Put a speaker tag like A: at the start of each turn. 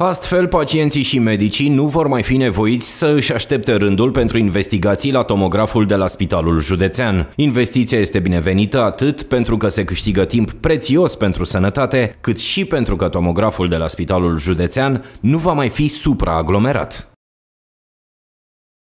A: Astfel, pacienții și medicii nu vor mai fi nevoiți să își aștepte rândul pentru investigații la tomograful de la Spitalul Județean. Investiția este binevenită atât pentru că se câștigă timp prețios pentru sănătate, cât și pentru că tomograful de la Spitalul Județean nu va mai fi supraaglomerat.